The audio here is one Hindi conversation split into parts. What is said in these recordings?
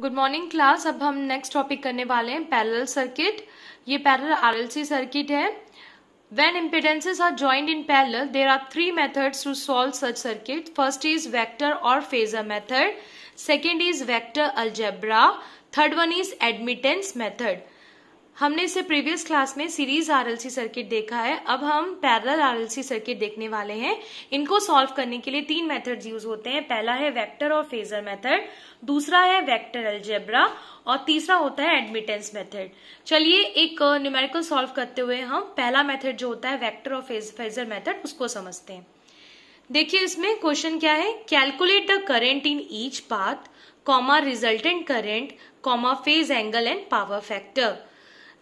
गुड मॉर्निंग क्लास अब हम नेक्स्ट टॉपिक करने वाले हैं पैरेलल सर्किट ये parallel R L C circuit है when impedances are joint in parallel there are three methods to solve such circuit first is vector और phasor method second is vector algebra third one is admittance method हमने इसे प्रीवियस क्लास में सीरीज आरएलसी सर्किट देखा है अब हम पैरेलल आरएलसी सर्किट देखने वाले हैं इनको सॉल्व करने के लिए तीन मेथड्स यूज होते हैं पहला है वेक्टर और फेजर मेथड दूसरा है वेक्टर एल्जेब्रा और तीसरा होता है एडमिटेंस मेथड चलिए एक न्यूमेरिकल सॉल्व करते हुए हम पहला मेथड जो होता है वैक्टर और फेजर मेथड उसको समझते हैं देखिए इसमें क्वेश्चन क्या है calculate the current in each path comma resultant current comma phase angle and power factor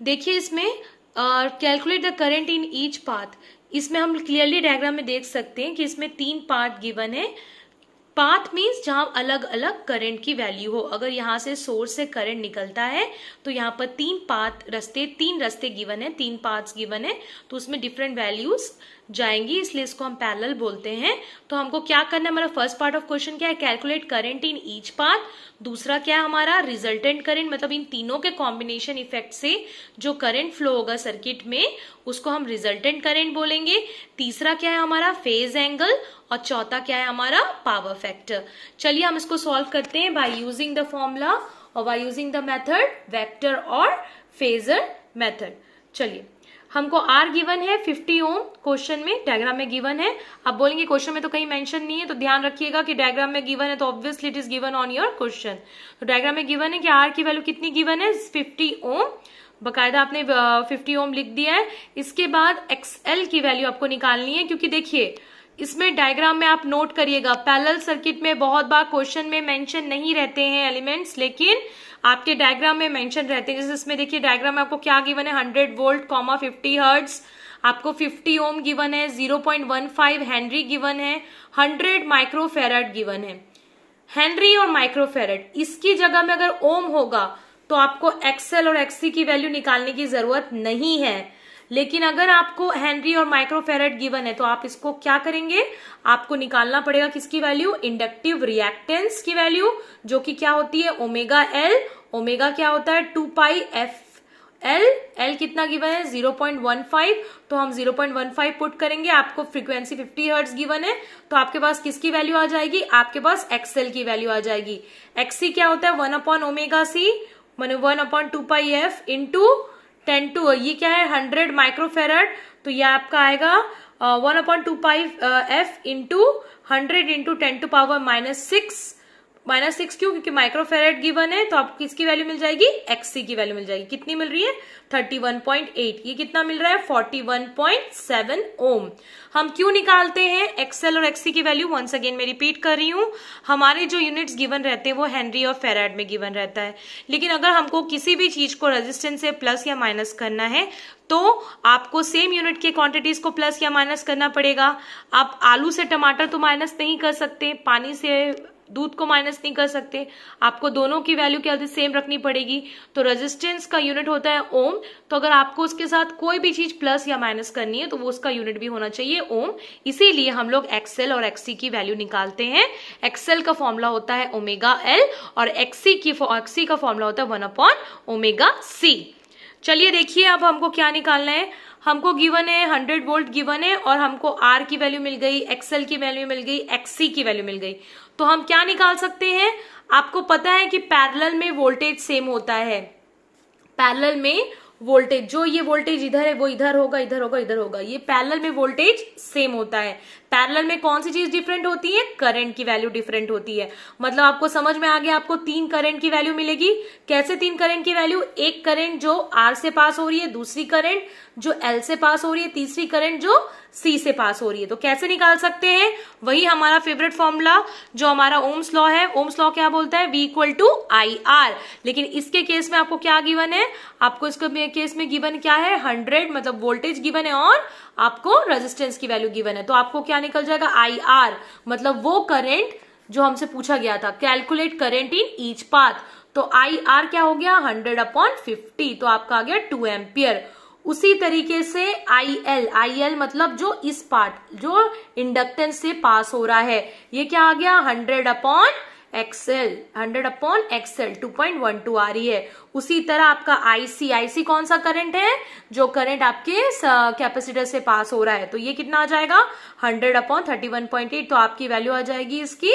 देखिए इसमें calculate the current in each path इसमें हम क्लियरली डायग्राम में देख सकते हैं कि इसमें तीन पार्ट गिवन है पाथ मीन्स जहां अलग अलग करंट की वैल्यू हो अगर यहां से सोर्स से करंट निकलता है तो यहाँ पर तीन पाथ रस्ते तीन रस्ते गिवन है तीन पाथ्स गिवन है तो उसमें डिफरेंट वैल्यूज जाएंगी इसलिए इसको हम पैरेलल बोलते हैं तो हमको क्या करना है हमारा फर्स्ट पार्ट ऑफ क्वेश्चन क्या है calculate current in each path दूसरा क्या है हमारा रिजल्टेंट करंट मतलब इन तीनों के कॉम्बिनेशन इफेक्ट से जो करंट फ्लो होगा सर्किट में उसको हम रिजल्टेंट करेंट बोलेंगे तीसरा क्या है हमारा फेज एंगल और चौथा क्या है हमारा पावर फैक्टर चलिए हम इसको सॉल्व करते हैं बाय यूजिंग द फॉर्मूला और by using the method vector और फेजर मेथड चलिए हमको आर गिवन है 50 ओम क्वेश्चन में डायग्राम में गिवन है आप बोलेंगे क्वेश्चन में तो कहीं मेंशन नहीं है तो ध्यान रखिएगा कि डायग्राम में गिवन है तो obviously it is given on your question तो डायग्राम में गिवन है कि आर की वैल्यू कितनी गिवन है 50 ओम बकायदा आपने फिफ्टी ओम लिख दिया है इसके बाद एक्सएल की वैल्यू आपको निकालनी है क्योंकि देखिए इसमें डायग्राम में आप नोट करिएगा पैरेलल सर्किट में बहुत बार क्वेश्चन में मेंशन नहीं रहते हैं एलिमेंट्स लेकिन आपके डायग्राम में मेंशन रहते हैं जैसे इसमें देखिए डायग्राम में आपको क्या गिवन है hundred volt comma fifty hertz आपको फिफ्टी ओम गिवन है फाइव हेनरी गिवन है हंड्रेड माइक्रोफेरेट गिवन है हेनरी और माइक्रोफेरेट इसकी जगह में अगर ओम होगा तो आपको एक्सएल और एक्सी की वैल्यू निकालने की जरूरत नहीं है लेकिन अगर आपको हेनरी और माइक्रोफेरेट गिवन है तो आप इसको क्या करेंगे आपको निकालना पड़ेगा किसकी वैल्यू इंडक्टिव रिएक्टेंस की वैल्यू जो कि क्या होती है ओमेगा एल ओमेगा क्या होता है two pi F L L कितना गिवन है 0.15 तो हम 0.15 पुट करेंगे आपको फ्रीक्वेंसी 50 हर्ट्ज गिवन है तो आपके पास किसकी वैल्यू आ जाएगी आपके पास एक्सएल की वैल्यू आ जाएगी एक्सी क्या होता है वन अपॉन ओमेगा सी मैंने one upon two pi F into ten to ये क्या है हंड्रेड माइक्रोफेरड तो ये आपका आएगा one upon two pi F into hundred into ten to power minus six minus six क्यों क्योंकि माइक्रोफेरेट गिवन है तो आपको किसकी वैल्यू मिल जाएगी एक्सी की वैल्यू मिल जाएगी कितनी मिल रही है थर्टी वन पॉइंट एट ये कितना मिल रहा है forty one point seven ohm हम क्यों निकालते हैं एक्सएल और एक्सी की वैल्यू वंस अगेन मैं रिपीट कर रही हूं हमारे जो यूनिट्स गिवन रहते हैं वो हेनरी और फेराड में गिवन रहता है लेकिन अगर हमको किसी भी चीज को रेजिस्टेंस से प्लस या माइनस करना है तो आपको सेम यूनिट के क्वांटिटीज को प्लस या माइनस करना पड़ेगा आप आलू से टमाटर तो माइनस नहीं कर सकते पानी से दूध को माइनस नहीं कर सकते आपको दोनों की वैल्यू क्या होती सेम रखनी पड़ेगी तो रेजिस्टेंस का यूनिट होता है ओम तो अगर आपको उसके साथ कोई भी चीज प्लस या माइनस करनी है तो वो उसका यूनिट भी होना चाहिए ओम इसीलिए हम लोग एक्सएल और एक्सी की वैल्यू निकालते हैं एक्सएल का फॉर्मूला होता है ओमेगा एल और एक्सी की एक्सी का फॉर्मूला होता है वन अपॉन ओमेगा सी चलिए देखिए अब हमको क्या निकालना है हमको गिवन है हंड्रेड वोल्ट गिवन है और हमको आर की वैल्यू मिल गई एक्सएल की वैल्यू मिल गई एक्सी की वैल्यू मिल गई तो हम क्या निकाल सकते हैं आपको पता है कि पैरेलल में वोल्टेज सेम होता है पैरेलल में वोल्टेज जो ये वोल्टेज इधर है वो इधर होगा इधर होगा इधर होगा ये पैरेलल में वोल्टेज सेम होता है पैरेलल में कौन सी चीज डिफरेंट होती है करंट की वैल्यू डिफरेंट होती है मतलब आपको समझ में आ गया आपको तीन करंट की वैल्यू मिलेगी कैसे तीन करंट की वैल्यू एक करंट जो आर से पास हो रही है दूसरी करंट जो एल से पास हो रही है तीसरी करंट जो सी से पास हो रही है तो कैसे निकाल सकते हैं वही हमारा फेवरेट फॉर्मूला जो हमारा ओम्स लॉ है ओम्स लॉ क्या बोलता है V equal to I R लेकिन इसके केस में आपको क्या गिवन है आपको इसके केस में गिवन क्या है हंड्रेड मतलब वोल्टेज गिवन है और आपको रेजिस्टेंस की वैल्यू गिवन है तो आपको क्या क्या निकल जाएगा आई आर मतलब वो करेंट जो हमसे पूछा गया था calculate current in each path तो आई आर क्या हो गया हंड्रेड अपॉन फिफ्टी तो आपका आ गया टू एम्पियर उसी तरीके से आई एल आई एल मतलब जो इस पार्ट जो इंडक्टेंस से पास हो रहा है ये क्या आ गया hundred upon XL hundred upon XL two point one two आ रही है उसी तरह आपका आईसी आईसी कौन सा करंट है जो करंट आपके कैपेसिटर से पास हो रहा है तो ये कितना आ जाएगा hundred upon thirty one point eight तो आपकी वैल्यू आ जाएगी इसकी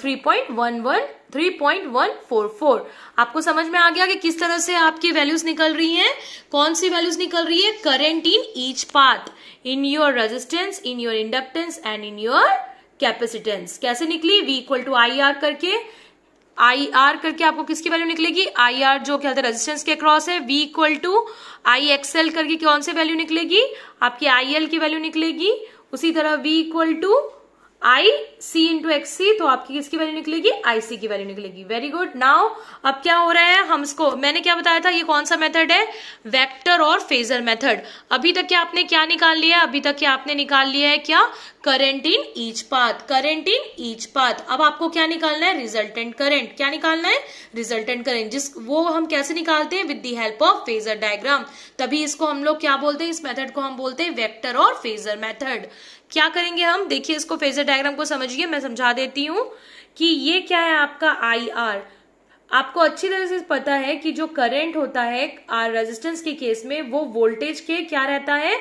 three point one one three point one four four आपको समझ में आ गया कि किस तरह से आपकी वैल्यूज निकल रही हैं कौन सी वैल्यूज निकल रही है current in each path in your resistance in your inductance and in your capacitance कैसे निकली V equal to I R करके आई आर करके आपको किसकी वैल्यू निकलेगी आई आर जो क्या होता है रेजिस्टेंस के अक्रॉस है V equal to I XL करके कौन से वैल्यू निकलेगी आपकी आई एल की वैल्यू निकलेगी उसी तरह V equal to I C into X C तो आपकी किसकी वैल्यू निकलेगी आई सी की वैल्यू निकलेगी वेरी गुड नाउ अब क्या हो रहा है हम इसको मैंने क्या बताया था ये कौन सा मेथड है वेक्टर और फेजर मेथड अभी तक क्या आपने क्या निकाल लिया है अभी तक क्या आपने निकाल लिया है क्या current in each path current in each path अब आपको क्या निकालना है रिजल्टेंट करेंट क्या निकालना है रिजल्टेंट करेंट जिस वो हम कैसे निकालते हैं with the help of phasor diagram तभी इसको हम लोग क्या बोलते हैं इस मेथड को हम बोलते हैं वेक्टर और फेजर मेथड क्या करेंगे हम देखिए इसको फेजर डायग्राम को समझिए मैं समझा देती हूँ कि ये क्या है आपका आई आर आपको अच्छी तरह से पता है कि जो करंट होता है आर रेजिस्टेंस के केस में वो वोल्टेज के क्या रहता है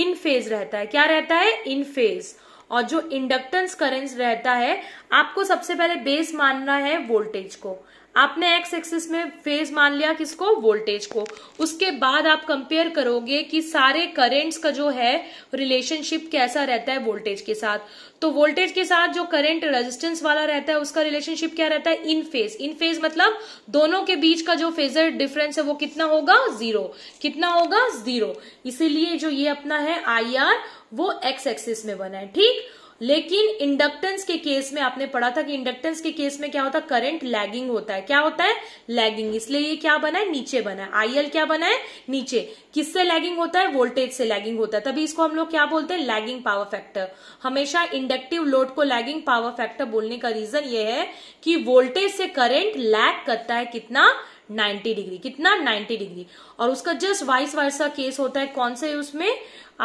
इन फेज रहता है क्या रहता है इन फेज और जो इंडक्टेंस करेंट रहता है आपको सबसे पहले बेस मानना है वोल्टेज को आपने एक्स एक्सिस में फेज मान लिया किसको वोल्टेज को उसके बाद आप कंपेयर करोगे कि सारे करेंट्स का जो है रिलेशनशिप कैसा रहता है वोल्टेज के साथ तो वोल्टेज के साथ जो करंट रेजिस्टेंस वाला रहता है उसका रिलेशनशिप क्या रहता है इन फेज इन फेज मतलब दोनों के बीच का जो फेजर डिफरेंस है वो कितना होगा जीरो कितना होगा जीरो इसीलिए जो ये अपना है आई आर वो एक्स एक्सिस में बना है ठीक लेकिन इंडक्टेंस के केस में आपने पढ़ा था कि इंडक्टेंस के केस में क्या होता है करंट लैगिंग होता है क्या होता है लैगिंग इसलिए ये क्या बना है नीचे बना है आईएल क्या बना है नीचे किससे लैगिंग होता है वोल्टेज से लैगिंग होता है तभी इसको हम लोग क्या बोलते हैं लैगिंग पावर फैक्टर हमेशा इंडक्टिव लोड को लैगिंग पावर फैक्टर बोलने का रीजन ये है कि वोल्टेज से करंट लैग करता है कितना 90 डिग्री कितना 90 डिग्री और उसका जस्ट वाइस वर्सा केस होता है कौन से उसमें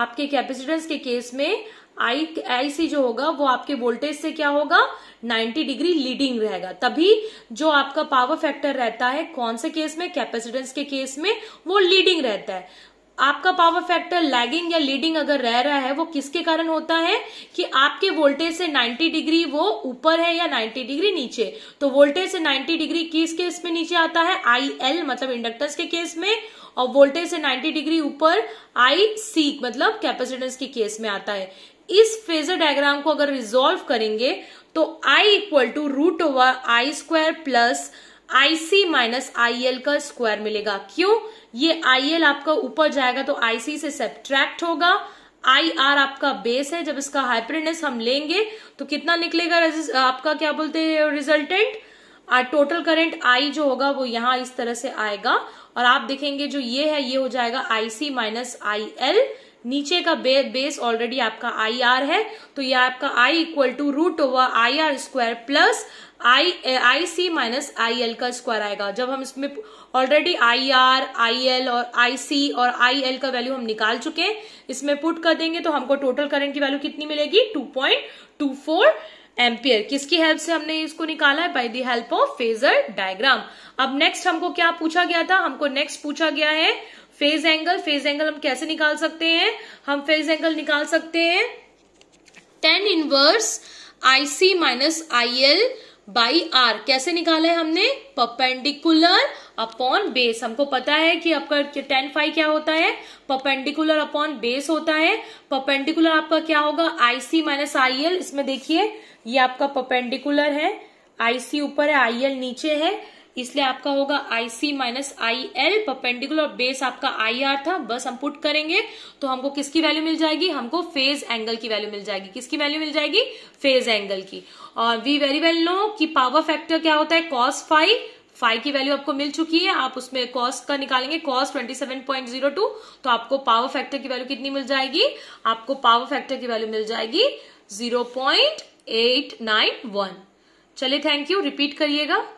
आपके कैपेसिटेंस के केस में आई आई सी जो होगा वो आपके वोल्टेज से क्या होगा 90 डिग्री लीडिंग रहेगा तभी जो आपका पावर फैक्टर रहता है कौन से केस में कैपेसिटेंस के केस में वो लीडिंग रहता है आपका पावर फैक्टर लैगिंग या लीडिंग अगर रह रहा है वो किसके कारण होता है कि आपके वोल्टेज से 90 डिग्री वो ऊपर है या 90 डिग्री नीचे तो वोल्टेज से 90 डिग्री किस केस में नीचे आता है आई एल मतलब इंडक्टर्स के केस में और वोल्टेज से 90 डिग्री ऊपर आई सी मतलब कैपेसिटेंस के केस में आता है इस फेजर डायग्राम को अगर रिजोल्व करेंगे तो I equal to root over I square plus I C minus I L का स्क्वायर मिलेगा क्यों ये आई एल आपका ऊपर जाएगा तो आई सी से सब्ट्रैक्ट होगा आई आर आपका बेस है जब इसका हाइपरनेस हम लेंगे तो कितना निकलेगा आपका क्या बोलते हैं रिजल्टेंट टोटल करंट आई जो होगा वो यहां इस तरह से आएगा और आप देखेंगे जो ये है ये हो जाएगा आई सी माइनस आई एल नीचे का बे, बेस ऑलरेडी आपका आई आर है तो ये आपका I equal to root over I R square plus I I C minus I L का स्क्वायर आएगा जब हम इसमें already I R I L और आई सी और आई एल का वैल्यू हम निकाल चुके हैं इसमें पुट कर देंगे तो हमको टोटल करंट की वैल्यू कितनी मिलेगी two point two four ampere किसकी हेल्प से हमने इसको निकाला है by the help of phasor diagram अब नेक्स्ट हमको क्या पूछा गया था हमको नेक्स्ट पूछा गया है फेज एंगल फेज एंगल हम कैसे निकाल सकते हैं हम फेज एंगल निकाल सकते हैं tan inverse I C minus I L by R कैसे निकाला है हमने पपेंडिकुलर अपॉन बेस हमको पता है कि आपका टेन फाइव क्या होता है पपेंडिकुलर अपॉन बेस होता है पपेंडिकुलर आपका क्या होगा आईसी माइनस आई एल इसमें देखिए ये आपका पपेंडिकुलर है आईसी ऊपर है आई एल नीचे है इसलिए आपका होगा I C minus I L perpendicular base आपका आई आर था बस हम पुट करेंगे तो हमको किसकी वैल्यू मिल जाएगी हमको फेज एंगल की वैल्यू मिल जाएगी किसकी वैल्यू मिल जाएगी फेज एंगल की और वी वेरी वेल नो कि पावर फैक्टर क्या होता है कॉस फाइव फाइव की वैल्यू आपको मिल चुकी है आप उसमें कॉस्ट का निकालेंगे कॉस्ट टू तो आपको पावर फैक्टर की वैल्यू कितनी मिल जाएगी आपको पावर फैक्टर की वैल्यू मिल जाएगी वन चलिए थैंक यू रिपीट करिएगा